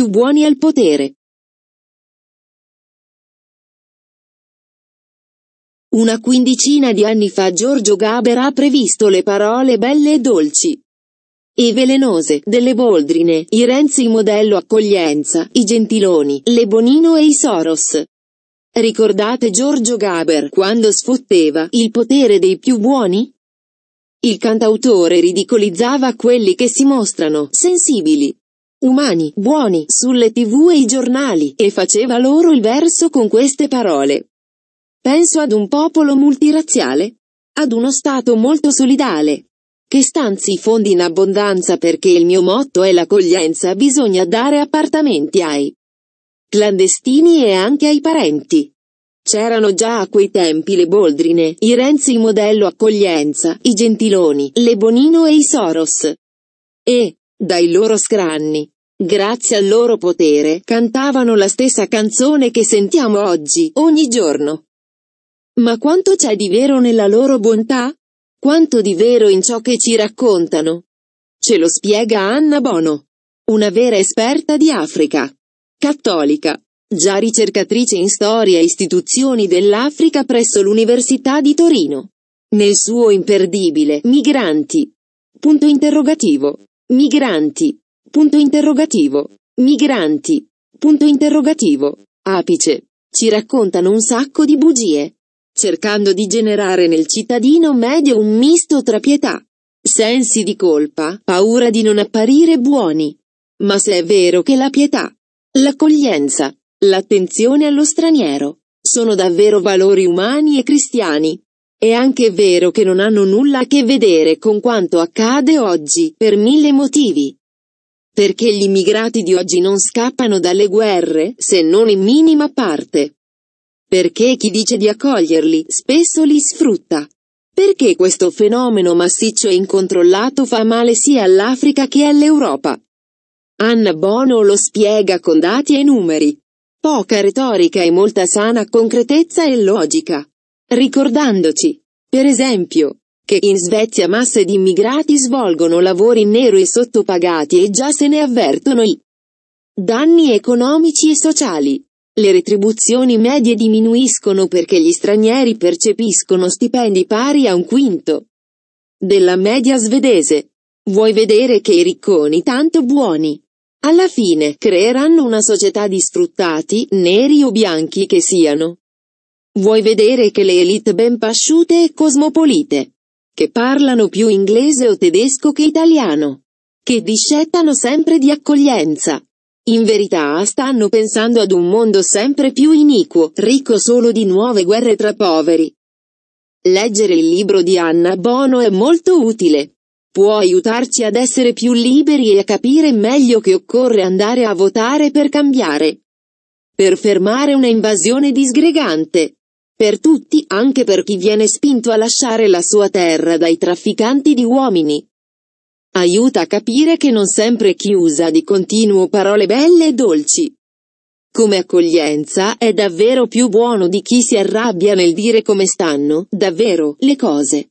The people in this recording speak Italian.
più buoni al potere. Una quindicina di anni fa Giorgio Gaber ha previsto le parole belle e dolci e velenose delle boldrine, i Renzi modello accoglienza, i Gentiloni, le Bonino e i Soros. Ricordate Giorgio Gaber quando sfotteva il potere dei più buoni? Il cantautore ridicolizzava quelli che si mostrano sensibili umani, buoni, sulle tv e i giornali, e faceva loro il verso con queste parole. Penso ad un popolo multirazziale, ad uno Stato molto solidale, che stanzi fondi in abbondanza perché il mio motto è l'accoglienza, bisogna dare appartamenti ai clandestini e anche ai parenti. C'erano già a quei tempi le Boldrine, i Renzi modello accoglienza, i Gentiloni, le Bonino e i Soros. E, dai loro scranni. Grazie al loro potere, cantavano la stessa canzone che sentiamo oggi, ogni giorno. Ma quanto c'è di vero nella loro bontà? Quanto di vero in ciò che ci raccontano? Ce lo spiega Anna Bono, una vera esperta di Africa. Cattolica, già ricercatrice in storia e istituzioni dell'Africa presso l'Università di Torino. Nel suo imperdibile Migranti. Punto interrogativo. Migranti. Punto interrogativo. Migranti. Punto interrogativo. Apice. Ci raccontano un sacco di bugie. Cercando di generare nel cittadino medio un misto tra pietà, sensi di colpa, paura di non apparire buoni. Ma se è vero che la pietà, l'accoglienza, l'attenzione allo straniero, sono davvero valori umani e cristiani, è anche vero che non hanno nulla a che vedere con quanto accade oggi, per mille motivi. Perché gli immigrati di oggi non scappano dalle guerre, se non in minima parte. Perché chi dice di accoglierli, spesso li sfrutta. Perché questo fenomeno massiccio e incontrollato fa male sia all'Africa che all'Europa. Anna Bono lo spiega con dati e numeri. Poca retorica e molta sana concretezza e logica ricordandoci, per esempio, che in Svezia masse di immigrati svolgono lavori nero e sottopagati e già se ne avvertono i danni economici e sociali. Le retribuzioni medie diminuiscono perché gli stranieri percepiscono stipendi pari a un quinto della media svedese. Vuoi vedere che i ricconi tanto buoni? Alla fine creeranno una società di sfruttati, neri o bianchi che siano. Vuoi vedere che le elite ben pasciute e cosmopolite, che parlano più inglese o tedesco che italiano, che discettano sempre di accoglienza. In verità stanno pensando ad un mondo sempre più iniquo, ricco solo di nuove guerre tra poveri. Leggere il libro di Anna Bono è molto utile. Può aiutarci ad essere più liberi e a capire meglio che occorre andare a votare per cambiare. Per fermare una invasione disgregante. Per tutti, anche per chi viene spinto a lasciare la sua terra dai trafficanti di uomini. Aiuta a capire che non sempre chi usa di continuo parole belle e dolci. Come accoglienza, è davvero più buono di chi si arrabbia nel dire come stanno, davvero, le cose.